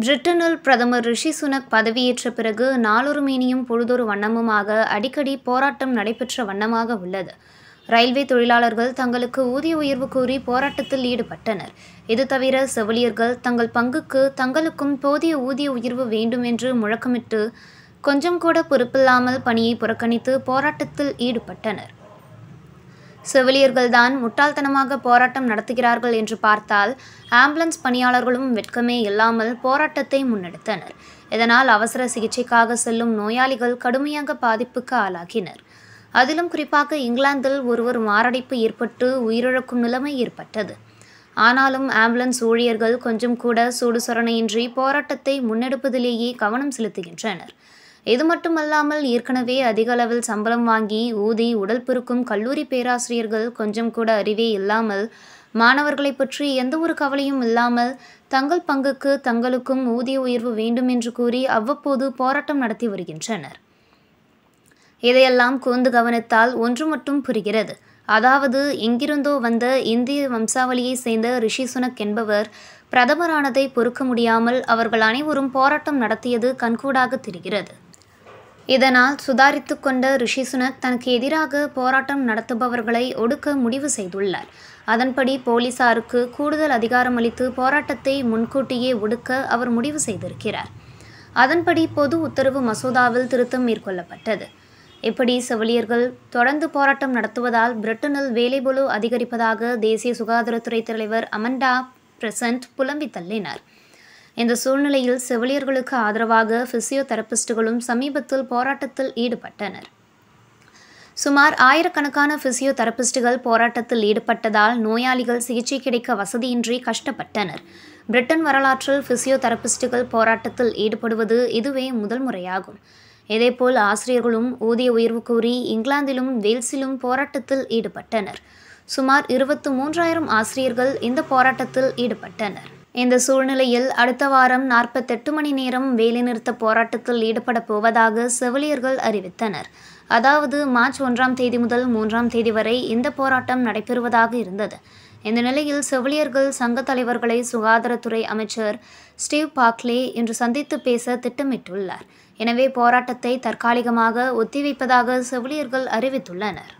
பிரிட்டனில் பிரதமர் ரிஷி சுனக் பதவியேற்ற பிறகு நாளொரு மேனியும் பொழுதொரு வண்ணமுமாக அடிக்கடி போராட்டம் நடைபெற்ற வண்ணமாக உள்ளது ரயில்வே தொழிலாளர்கள் தங்களுக்கு ஊதிய உயர்வு கூறி போராட்டத்தில் ஈடுபட்டனர் இது தவிர செவிலியர்கள் தங்கள் பங்குக்கு தங்களுக்கும் போதிய ஊதிய உயர்வு வேண்டும் என்று முழக்கமிட்டு கொஞ்சம் கூட பொறுப்பில்லாமல் பணியை புறக்கணித்து போராட்டத்தில் ஈடுபட்டனர் செவிலியர்கள்தான் முட்டாள்தனமாக போராட்டம் நடத்துகிறார்கள் என்று பார்த்தால் ஆம்புலன்ஸ் பணியாளர்களும் வெட்கமே இல்லாமல் போராட்டத்தை முன்னெடுத்தனர் இதனால் அவசர சிகிச்சைக்காக செல்லும் நோயாளிகள் கடுமையாக பாதிப்புக்கு ஆளாகினர் அதிலும் குறிப்பாக இங்கிலாந்தில் ஒருவர் மாரடைப்பு ஏற்பட்டு உயிரிழக்கும் நிலைமை ஏற்பட்டது ஆனாலும் ஆம்புலன்ஸ் ஊழியர்கள் கொஞ்சம் கூட சூடுசரணையின்றி போராட்டத்தை முன்னெடுப்பதிலேயே கவனம் செலுத்துகின்றனர் இது மட்டுமல்லாமல் ஏற்கனவே அதிக அளவில் சம்பளம் வாங்கி ஊதி உடல் பெருக்கும் கல்லூரி பேராசிரியர்கள் கொஞ்சம் கூட அறிவே இல்லாமல் மாணவர்களை பற்றி எந்த ஒரு கவலையும் இல்லாமல் தங்கள் பங்குக்கு தங்களுக்கும் ஊதிய உயர்வு வேண்டும் என்று கூறி அவ்வப்போது போராட்டம் நடத்தி வருகின்றனர் இதையெல்லாம் கூர்ந்து கவனித்தால் ஒன்று மட்டும் புரிகிறது அதாவது எங்கிருந்தோ வந்த இந்திய வம்சாவளியைச் சேர்ந்த ரிஷி சுனக் என்பவர் பிரதமரானதை பொறுக்க முடியாமல் அவர்கள் அனைவரும் போராட்டம் நடத்தியது கண்கூடாக தெரிகிறது இதனால் சுதாரித்து கொண்ட ரிஷி சுனக் தனக்கு எதிராக போராட்டம் நடத்துபவர்களை ஒடுக்க முடிவு செய்துள்ளார் அதன்படி போலீசாருக்கு கூடுதல் அதிகாரம் அளித்து போராட்டத்தை முன்கூட்டியே ஒடுக்க அவர் முடிவு செய்திருக்கிறார் அதன்படி பொது உத்தரவு மசோதாவில் திருத்தம் மேற்கொள்ளப்பட்டது இப்படி செவிலியர்கள் தொடர்ந்து போராட்டம் நடத்துவதால் பிரிட்டனில் வேலைபுழு அதிகரிப்பதாக தேசிய சுகாதாரத்துறை தலைவர் அமண்டா பிரசன்ட் புலம்பி தள்ளினார் இந்த சூழ்நிலையில் செவிலியர்களுக்கு ஆதரவாக தெரபிஸ்டுகளும் சமீபத்தில் போராட்டத்தில் ஈடுபட்டனர் சுமார் ஆயிரக்கணக்கான தெரபிஸ்டுகள் போராட்டத்தில் ஈடுபட்டதால் நோயாளிகள் சிகிச்சை கிடைக்க வசதியின்றி கஷ்டப்பட்டனர் பிரிட்டன் வரலாற்றில் தெரபிஸ்டுகள் போராட்டத்தில் ஈடுபடுவது இதுவே முதல் முறையாகும் இதேபோல் ஆசிரியர்களும் ஊதிய உயர்வு கோரி இங்கிலாந்திலும் வேல்ஸிலும் போராட்டத்தில் ஈடுபட்டனர் சுமார் இருபத்து மூன்றாயிரம் ஆசிரியர்கள் இந்த போராட்டத்தில் ஈடுபட்டனர் இந்த சூழ்நிலையில் அடுத்த வாரம் நாற்பத்தெட்டு மணி நேரம் வேலைநிறுத்த போராட்டத்தில் ஈடுபட போவதாக செவிலியர்கள் அறிவித்தனர் அதாவது மார்ச் ஒன்றாம் தேதி முதல் மூன்றாம் தேதி வரை இந்த போராட்டம் நடைபெறுவதாக இருந்தது இந்த நிலையில் செவிலியர்கள் சங்க தலைவர்களை சுகாதாரத்துறை அமைச்சர் ஸ்டீவ் பாக்லே இன்று சந்தித்து பேச திட்டமிட்டுள்ளார் எனவே போராட்டத்தை தற்காலிகமாக ஒத்திவைப்பதாக செவிலியர்கள் அறிவித்துள்ளனர்